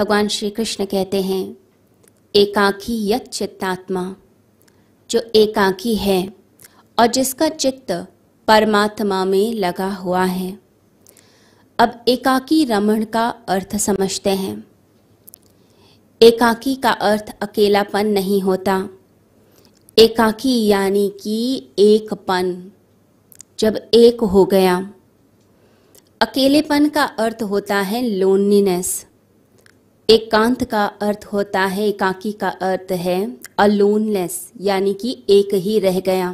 भगवान श्री कृष्ण कहते हैं एकाकी यत चित्तात्मा जो एकाकी है और जिसका चित्त परमात्मा में लगा हुआ है अब एकाकी रमण का अर्थ समझते हैं एकाकी का अर्थ अकेलापन नहीं होता एकाकी यानी कि एकपन जब एक हो गया अकेलेपन का अर्थ होता है लोनलीनेस एकांत का अर्थ होता है एकाकी का अर्थ है अलोनलेस यानी कि एक ही रह गया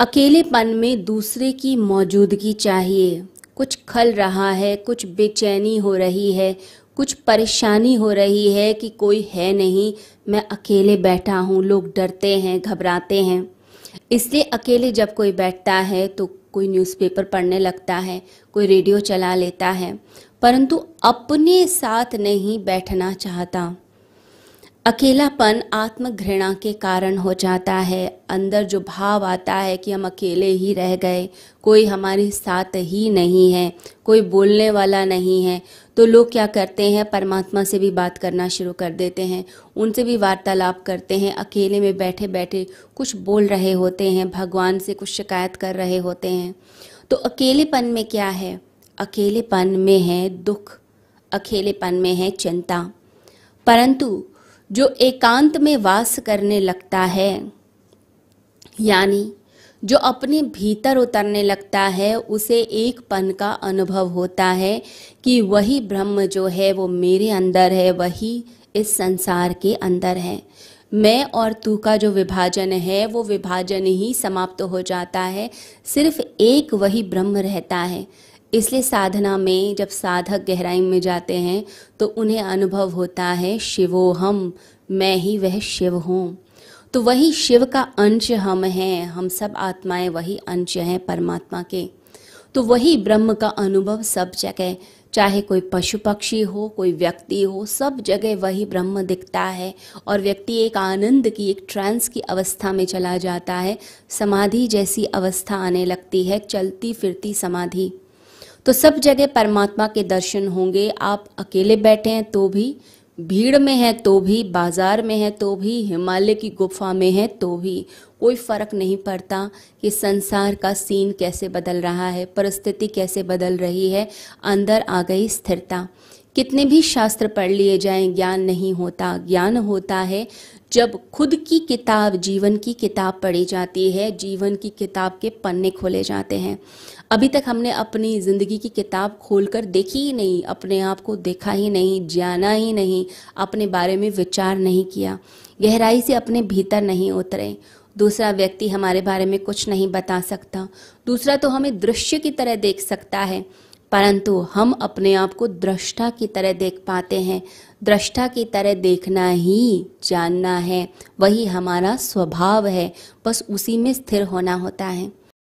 अकेलेपन में दूसरे की मौजूदगी चाहिए कुछ खल रहा है कुछ बेचैनी हो रही है कुछ परेशानी हो रही है कि कोई है नहीं मैं अकेले बैठा हूँ लोग डरते हैं घबराते हैं इसलिए अकेले जब कोई बैठता है तो कोई न्यूज़पेपर पढ़ने लगता है कोई रेडियो चला लेता है परंतु अपने साथ नहीं बैठना चाहता अकेलापन आत्मघृणा के कारण हो जाता है अंदर जो भाव आता है कि हम अकेले ही रह गए कोई हमारे साथ ही नहीं है कोई बोलने वाला नहीं है तो लोग क्या करते हैं परमात्मा से भी बात करना शुरू कर देते हैं उनसे भी वार्तालाप करते हैं अकेले में बैठे बैठे कुछ बोल रहे होते हैं भगवान से कुछ शिकायत कर रहे होते हैं तो अकेलेपन में क्या है अकेलेपन में है दुख अकेलेपन में है चिंता परंतु जो एकांत में वास करने लगता है यानी जो अपने भीतर उतरने लगता है उसे एक पन का अनुभव होता है कि वही ब्रह्म जो है वो मेरे अंदर है वही इस संसार के अंदर है मैं और तू का जो विभाजन है वो विभाजन ही समाप्त हो जाता है सिर्फ एक वही ब्रह्म रहता है इसलिए साधना में जब साधक गहराई में जाते हैं तो उन्हें अनुभव होता है शिवोहम मैं ही वह शिव हूँ तो वही शिव का अंश हम हैं हम सब आत्माएं वही अंश हैं परमात्मा के तो वही ब्रह्म का अनुभव सब जगह चाहे कोई पशु पक्षी हो कोई व्यक्ति हो सब जगह वही ब्रह्म दिखता है और व्यक्ति एक आनंद की एक ट्रांस की अवस्था में चला जाता है समाधि जैसी अवस्था आने लगती है चलती फिरती समाधि तो सब जगह परमात्मा के दर्शन होंगे आप अकेले बैठे हैं तो भी भीड़ में है तो भी बाजार में है तो भी हिमालय की गुफा में है तो भी कोई फर्क नहीं पड़ता कि संसार का सीन कैसे बदल रहा है परिस्थिति कैसे बदल रही है अंदर आ गई स्थिरता कितने भी शास्त्र पढ़ लिए जाएं ज्ञान नहीं होता ज्ञान होता है जब खुद की किताब जीवन की किताब पढ़ी जाती है जीवन की किताब के पन्ने खोले जाते हैं अभी तक हमने अपनी ज़िंदगी की किताब खोलकर देखी ही नहीं अपने आप को देखा ही नहीं जाना ही नहीं अपने बारे में विचार नहीं किया गहराई से अपने भीतर नहीं उतरे दूसरा व्यक्ति हमारे बारे में कुछ नहीं बता सकता दूसरा तो हमें दृश्य की तरह देख सकता है परंतु हम अपने आप को दृष्टा की तरह देख पाते हैं दृष्टा की तरह देखना ही जानना है वही हमारा स्वभाव है बस उसी में स्थिर होना होता है